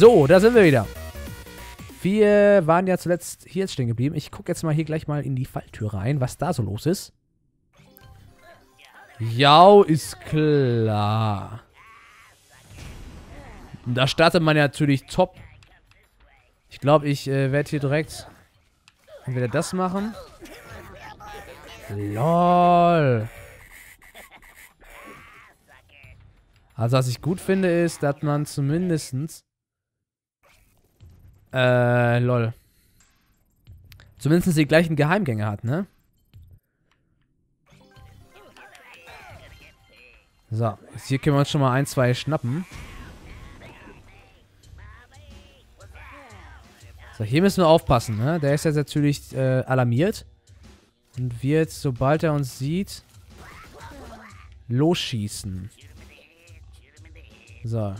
So, da sind wir wieder. Wir waren ja zuletzt hier jetzt stehen geblieben. Ich gucke jetzt mal hier gleich mal in die Falltür rein, was da so los ist. Ja, ist klar. Da startet man ja natürlich top. Ich glaube, ich äh, werde hier direkt entweder das machen. LOL. Also was ich gut finde ist, dass man zumindestens äh, lol. Zumindest die gleichen Geheimgänge hat, ne? So, hier können wir uns schon mal ein, zwei schnappen. So, hier müssen wir aufpassen, ne? Der ist jetzt natürlich äh, alarmiert. Und wird, sobald er uns sieht, losschießen. So.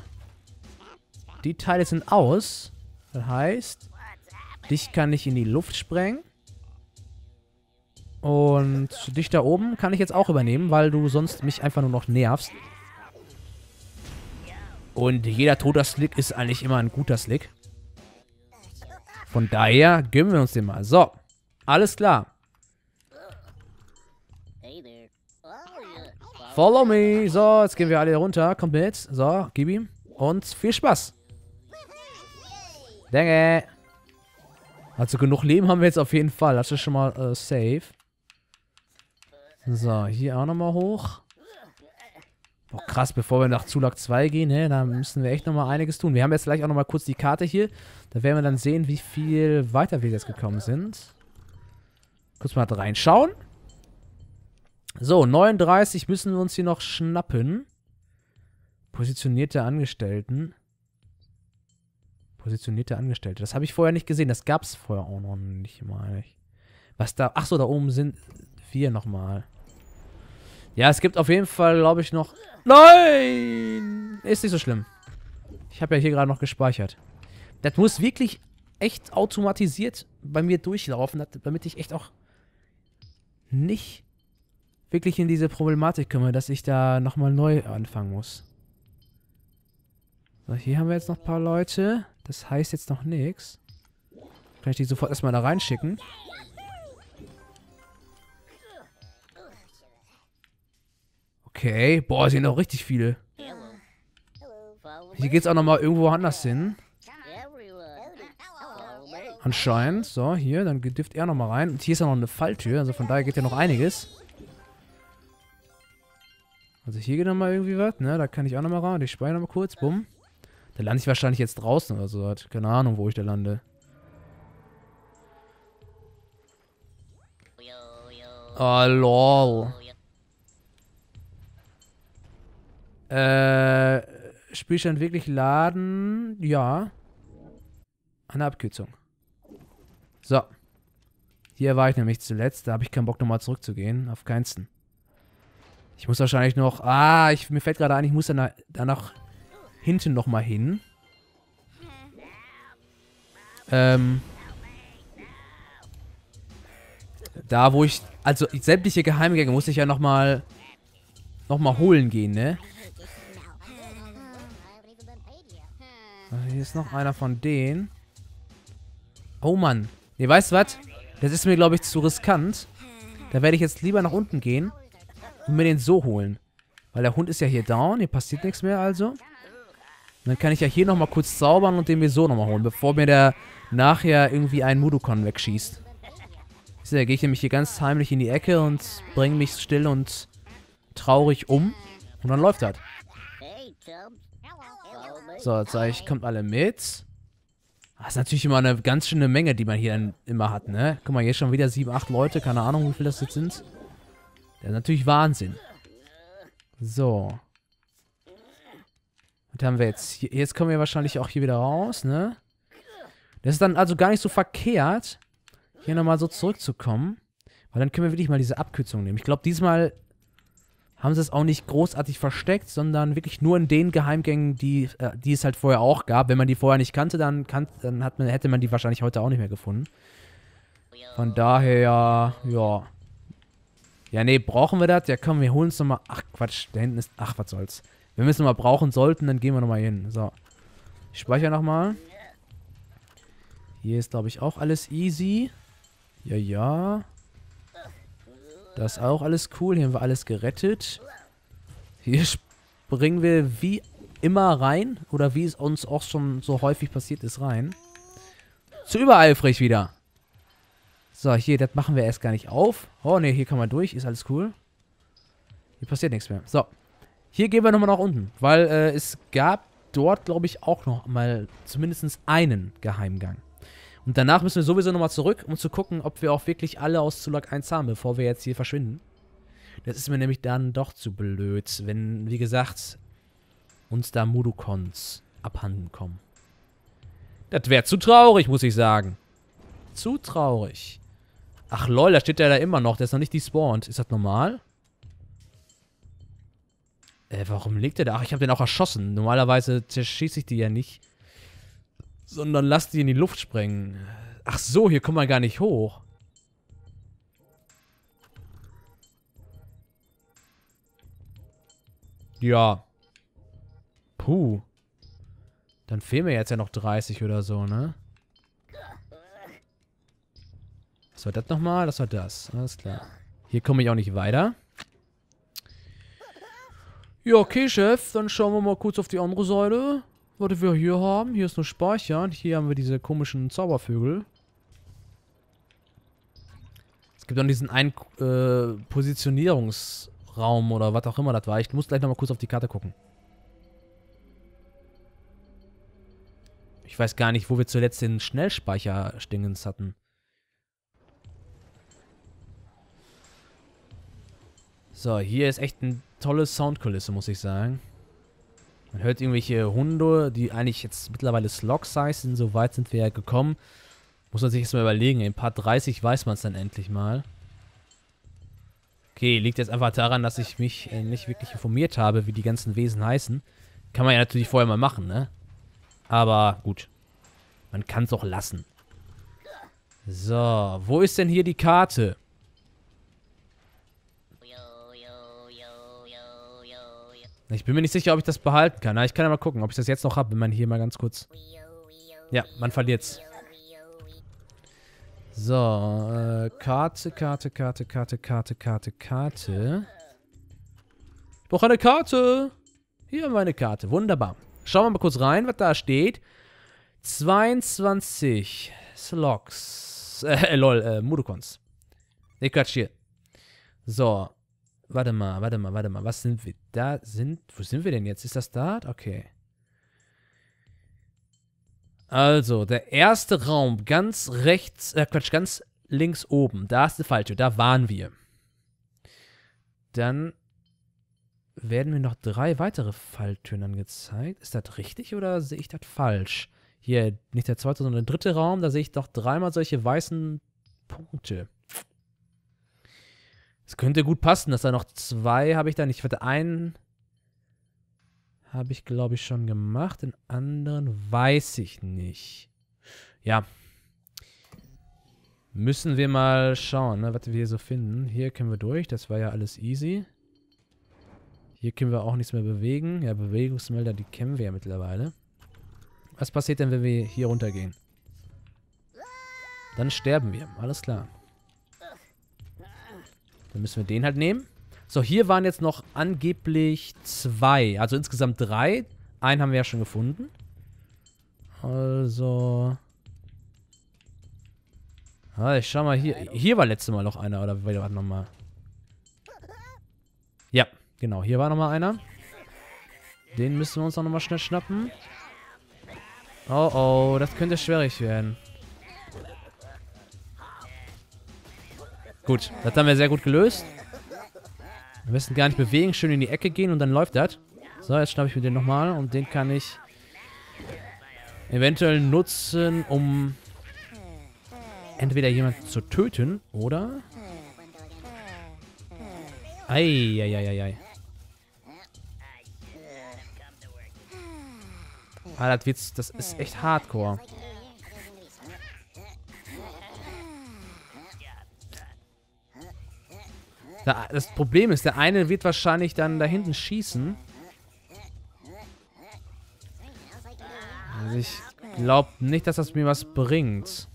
Die Teile sind aus. Das heißt, dich kann ich in die Luft sprengen. Und dich da oben kann ich jetzt auch übernehmen, weil du sonst mich einfach nur noch nervst. Und jeder toter Slick ist eigentlich immer ein guter Slick. Von daher gönnen wir uns den mal. So, alles klar. Follow me. So, jetzt gehen wir alle runter. Kommt mit. So, gib ihm. Und viel Spaß. Danke. Also genug Leben haben wir jetzt auf jeden Fall. Das ist schon mal äh, safe. So, hier auch nochmal hoch. Boah, krass, bevor wir nach Zulag 2 gehen, ne, da müssen wir echt nochmal einiges tun. Wir haben jetzt gleich auch nochmal kurz die Karte hier. Da werden wir dann sehen, wie viel weiter wir jetzt gekommen sind. Kurz mal reinschauen. So, 39 müssen wir uns hier noch schnappen. Positionierte Angestellten. Positionierte Angestellte. Das habe ich vorher nicht gesehen. Das gab es vorher auch noch nicht mal. Was da... Ach so, da oben sind vier nochmal. Ja, es gibt auf jeden Fall, glaube ich, noch... Nein! Ist nicht so schlimm. Ich habe ja hier gerade noch gespeichert. Das muss wirklich echt automatisiert bei mir durchlaufen, damit ich echt auch nicht wirklich in diese Problematik komme, dass ich da nochmal neu anfangen muss. So, hier haben wir jetzt noch ein paar Leute. Das heißt jetzt noch nichts. Kann ich die sofort erstmal da reinschicken? Okay. Boah, sind auch richtig viele. Hier geht's auch nochmal irgendwo anders hin. Anscheinend. So, hier, dann gedifft er nochmal rein. Und hier ist ja noch eine Falltür, also von daher geht ja noch einiges. Also hier geht nochmal irgendwie was, ne? Da kann ich auch nochmal ran. Ich speichere nochmal kurz, bumm. Da lande ich wahrscheinlich jetzt draußen oder so. Hat keine Ahnung, wo ich da lande. Ah, oh, lol. Äh, Spielstand wirklich laden? Ja. Eine Abkürzung. So. Hier war ich nämlich zuletzt. Da habe ich keinen Bock, nochmal zurückzugehen. Auf keinsten. Ich muss wahrscheinlich noch... Ah, ich, mir fällt gerade ein, ich muss dann danach hinten nochmal hin. Ähm, da, wo ich... Also, sämtliche Geheimgänge muss ich ja nochmal... Nochmal holen gehen, ne? Ah, hier ist noch einer von denen. Oh Mann. Ihr nee, weißt was? Das ist mir, glaube ich, zu riskant. Da werde ich jetzt lieber nach unten gehen und mir den so holen. Weil der Hund ist ja hier down. Hier passiert nichts mehr also. Und dann kann ich ja hier nochmal kurz zaubern und den mir so nochmal holen, bevor mir der nachher irgendwie einen Mudokon wegschießt. So, da gehe ich nämlich hier ganz heimlich in die Ecke und bringe mich still und traurig um. Und dann läuft das. So, jetzt sage ich, kommt alle mit. Das ah, ist natürlich immer eine ganz schöne Menge, die man hier dann immer hat, ne? Guck mal, hier schon wieder sieben, acht Leute. Keine Ahnung, wie viele das jetzt sind. Das ist natürlich Wahnsinn. So. Da haben wir jetzt. Jetzt kommen wir wahrscheinlich auch hier wieder raus, ne? Das ist dann also gar nicht so verkehrt, hier nochmal so zurückzukommen. Weil dann können wir wirklich mal diese Abkürzung nehmen. Ich glaube, diesmal haben sie es auch nicht großartig versteckt, sondern wirklich nur in den Geheimgängen, die, äh, die es halt vorher auch gab. Wenn man die vorher nicht kannte, dann, kannte, dann hat man, hätte man die wahrscheinlich heute auch nicht mehr gefunden. Von daher, ja. Ja, nee, brauchen wir das? Ja, komm, wir holen es nochmal. Ach, Quatsch, da hinten ist... Ach, was soll's. Wenn wir es nochmal brauchen sollten, dann gehen wir nochmal hin. So. Ich speichere nochmal. Hier ist, glaube ich, auch alles easy. Ja, ja. Das ist auch alles cool. Hier haben wir alles gerettet. Hier springen wir wie immer rein. Oder wie es uns auch schon so häufig passiert ist, rein. Zu übereifrig wieder. So, hier, das machen wir erst gar nicht auf. Oh, ne, hier kann man durch. Ist alles cool. Hier passiert nichts mehr. So. Hier gehen wir nochmal nach unten, weil äh, es gab dort, glaube ich, auch noch mal zumindest einen Geheimgang. Und danach müssen wir sowieso nochmal zurück, um zu gucken, ob wir auch wirklich alle aus Zulag 1 haben, bevor wir jetzt hier verschwinden. Das ist mir nämlich dann doch zu blöd, wenn, wie gesagt, uns da Mudokons abhanden kommen. Das wäre zu traurig, muss ich sagen. Zu traurig. Ach lol, da steht der da immer noch. Der ist noch nicht despawned. Ist das normal? Äh, warum liegt der da? Ach, ich habe den auch erschossen. Normalerweise zerschieße ich die ja nicht. Sondern lass die in die Luft sprengen. Ach so, hier kommt man gar nicht hoch. Ja. Puh. Dann fehlen mir jetzt ja noch 30 oder so, ne? Was war das nochmal? Das war das. Alles klar. Hier komme ich auch nicht weiter. Ja, okay, Chef. Dann schauen wir mal kurz auf die andere Seite. Was wir hier haben. Hier ist nur Speichern. Hier haben wir diese komischen Zaubervögel. Es gibt dann diesen einen äh, Positionierungsraum oder was auch immer das war. Ich muss gleich nochmal kurz auf die Karte gucken. Ich weiß gar nicht, wo wir zuletzt den Schnellspeicher-Stingens hatten. So, hier ist echt ein tolles Soundkulisse, muss ich sagen. Man hört irgendwelche Hunde, die eigentlich jetzt mittlerweile Slogs heißen. So weit sind wir ja gekommen. Muss man sich jetzt mal überlegen. In Part 30 weiß man es dann endlich mal. Okay, liegt jetzt einfach daran, dass ich mich äh, nicht wirklich informiert habe, wie die ganzen Wesen heißen. Kann man ja natürlich vorher mal machen, ne? Aber gut. Man kann es auch lassen. So, wo ist denn hier die Karte? Ich bin mir nicht sicher, ob ich das behalten kann. Na, ich kann ja mal gucken, ob ich das jetzt noch habe, wenn man hier mal ganz kurz... Ja, man verliert's. So, äh, Karte, Karte, Karte, Karte, Karte, Karte, Karte. Ich brauche eine Karte. Hier haben wir eine Karte. Wunderbar. Schauen wir mal kurz rein, was da steht. 22 Slogs. Äh, äh, lol, äh, Mudokons. Nee, Quatsch, hier. So. Warte mal, warte mal, warte mal. Was sind wir? Da sind. Wo sind wir denn jetzt? Ist das da? Okay. Also, der erste Raum, ganz rechts, äh, Quatsch, ganz links oben. Da ist die Falltür, da waren wir. Dann werden mir noch drei weitere Falltüren angezeigt. Ist das richtig oder sehe ich das falsch? Hier, nicht der zweite, sondern der dritte Raum, da sehe ich doch dreimal solche weißen Punkte. Es könnte gut passen, dass da noch zwei habe ich da nicht. Ich einen. Habe ich, glaube ich, schon gemacht. Den anderen weiß ich nicht. Ja. Müssen wir mal schauen, ne, was wir hier so finden. Hier können wir durch. Das war ja alles easy. Hier können wir auch nichts mehr bewegen. Ja, Bewegungsmelder, die kennen wir ja mittlerweile. Was passiert denn, wenn wir hier runtergehen? Dann sterben wir. Alles klar. Dann müssen wir den halt nehmen. So, hier waren jetzt noch angeblich zwei. Also insgesamt drei. Einen haben wir ja schon gefunden. Also... Ah, ich schau mal hier. Hier war letztes Mal noch einer, oder war nochmal? Ja, genau. Hier war nochmal einer. Den müssen wir uns auch nochmal schnell schnappen. Oh, oh. Das könnte schwierig werden. Gut, das haben wir sehr gut gelöst. Wir müssen gar nicht bewegen, schön in die Ecke gehen und dann läuft das. So, jetzt schnappe ich mir den nochmal und den kann ich eventuell nutzen, um entweder jemanden zu töten oder... Eieieiei. Ah, das, wird's, das ist echt hardcore. Das Problem ist, der eine wird wahrscheinlich dann da hinten schießen. Also ich glaube nicht, dass das mir was bringt.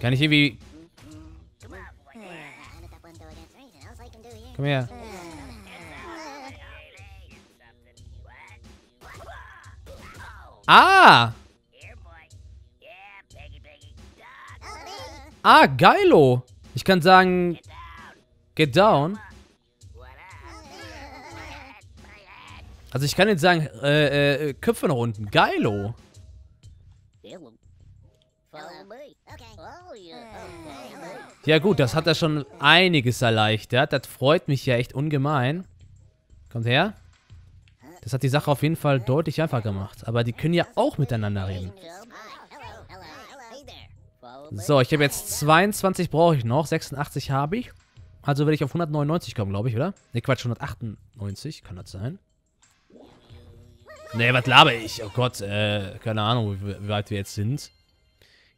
Kann ich irgendwie... Komm her. Ah! Ah, geilo. Ich kann sagen, get down. Also ich kann jetzt sagen, äh, äh, Köpfe nach unten. Geilo. Ja gut, das hat er schon einiges erleichtert. Das freut mich ja echt ungemein. Kommt her. Das hat die Sache auf jeden Fall deutlich einfacher gemacht. Aber die können ja auch miteinander reden. So, ich habe jetzt 22 brauche ich noch, 86 habe ich. Also werde ich auf 199 kommen, glaube ich, oder? Ne, Quatsch, 198, kann das sein? Ne, was laber ich? Oh Gott, äh, keine Ahnung, wie, weit wir jetzt sind.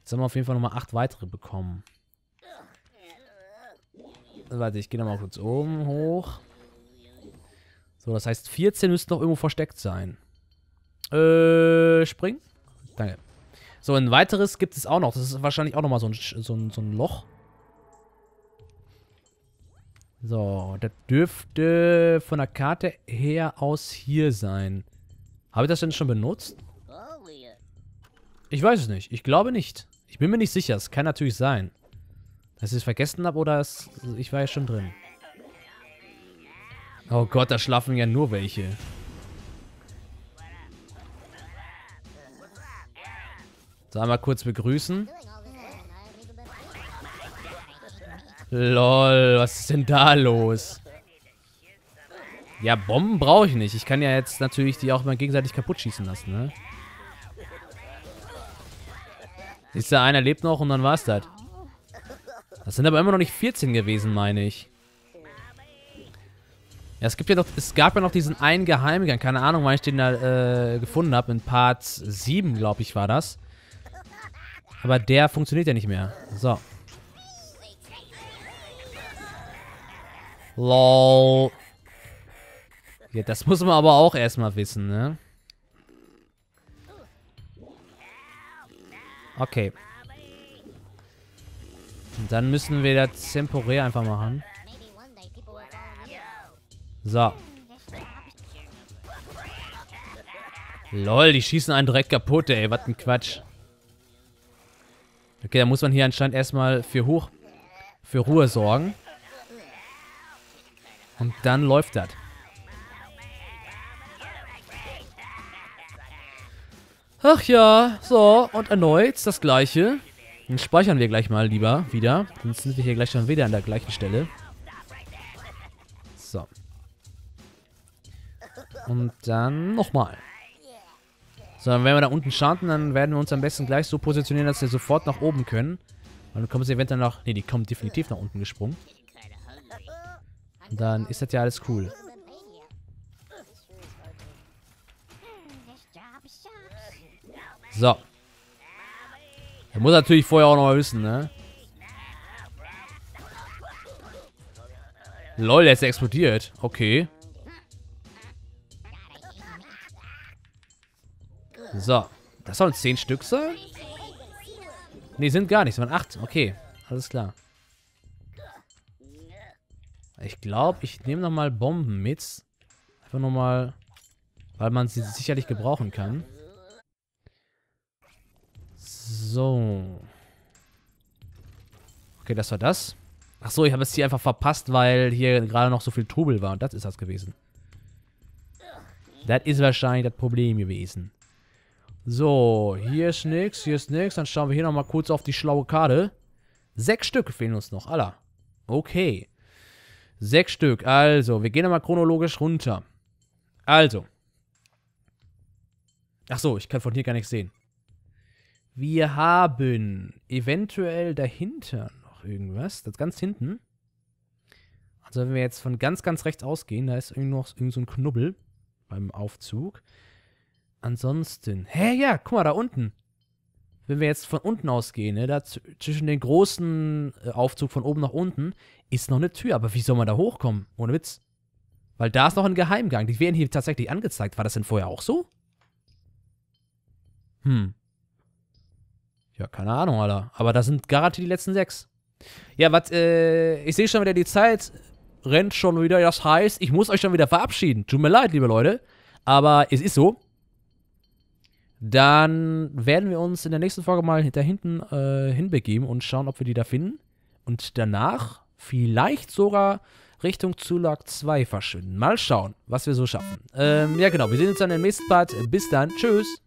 Jetzt haben wir auf jeden Fall nochmal 8 weitere bekommen. Warte, ich gehe nochmal kurz oben hoch. So, das heißt, 14 müssten noch irgendwo versteckt sein. Äh, springen? Danke. So, ein weiteres gibt es auch noch. Das ist wahrscheinlich auch nochmal so ein, so, ein, so ein Loch. So, das dürfte von der Karte her aus hier sein. Habe ich das denn schon benutzt? Ich weiß es nicht. Ich glaube nicht. Ich bin mir nicht sicher. Es kann natürlich sein. Dass ich es vergessen habe oder es, ich war ja schon drin. Oh Gott, da schlafen ja nur welche. So, einmal kurz begrüßen. Lol, was ist denn da los? Ja, Bomben brauche ich nicht. Ich kann ja jetzt natürlich die auch mal gegenseitig kaputt schießen lassen, ne? Siehst du, einer lebt noch und dann war's das. Das sind aber immer noch nicht 14 gewesen, meine ich. Ja, es gibt ja doch, es gab ja noch diesen einen Geheimgang, keine Ahnung, wann ich den da äh, gefunden habe, in Part 7, glaube ich, war das. Aber der funktioniert ja nicht mehr. So. Lol. Ja, das muss man aber auch erstmal wissen, ne? Okay. Und dann müssen wir das temporär einfach machen. So. Lol, die schießen einen direkt kaputt, ey. Was ein Quatsch. Okay, dann muss man hier anscheinend erstmal für hoch, für Ruhe sorgen. Und dann läuft das. Ach ja, so, und erneut das gleiche. Dann speichern wir gleich mal lieber wieder. Sonst sind wir hier gleich schon wieder an der gleichen Stelle. So. Und dann nochmal. Sondern wenn wir da unten starten, dann werden wir uns am besten gleich so positionieren, dass wir sofort nach oben können. Und dann kommen sie eventuell nach... Ne, die kommen definitiv nach unten gesprungen. dann ist das ja alles cool. So. Er muss natürlich vorher auch noch mal wissen, ne? Lol, der ist explodiert. Okay. So. Das sollen 10 Stück sein? Ne, sind gar nicht. Es waren 8. Okay. Alles klar. Ich glaube, ich nehme nochmal Bomben mit. Einfach nochmal, weil man sie sicherlich gebrauchen kann. So. Okay, das war das. Ach so, ich habe es hier einfach verpasst, weil hier gerade noch so viel Trubel war. Und das ist das gewesen. Das ist wahrscheinlich das Problem gewesen. So, hier ist nichts, hier ist nichts. Dann schauen wir hier nochmal kurz auf die schlaue Karte. Sechs Stück fehlen uns noch, aller. Okay. Sechs Stück. Also, wir gehen nochmal chronologisch runter. Also. Ach so, ich kann von hier gar nichts sehen. Wir haben eventuell dahinter noch irgendwas. Das ganz hinten. Also wenn wir jetzt von ganz, ganz rechts ausgehen, da ist irgend noch irgend so ein Knubbel beim Aufzug. Ansonsten. Hä, ja, guck mal, da unten. Wenn wir jetzt von unten ausgehen, ne, da zwischen den großen äh, Aufzug von oben nach unten, ist noch eine Tür. Aber wie soll man da hochkommen? Ohne Witz. Weil da ist noch ein Geheimgang. Die werden hier tatsächlich angezeigt. War das denn vorher auch so? Hm. Ja, keine Ahnung, Alter. Aber da sind garantiert die letzten sechs. Ja, was, äh, ich sehe schon wieder die Zeit. Rennt schon wieder. Das heißt, ich muss euch schon wieder verabschieden. Tut mir leid, liebe Leute. Aber es ist so. Dann werden wir uns in der nächsten Folge mal hinter hinten äh, hinbegeben und schauen, ob wir die da finden. Und danach vielleicht sogar Richtung Zulag 2 verschwinden. Mal schauen, was wir so schaffen. Ähm, ja, genau. Wir sehen uns dann im nächsten Part. Bis dann. Tschüss.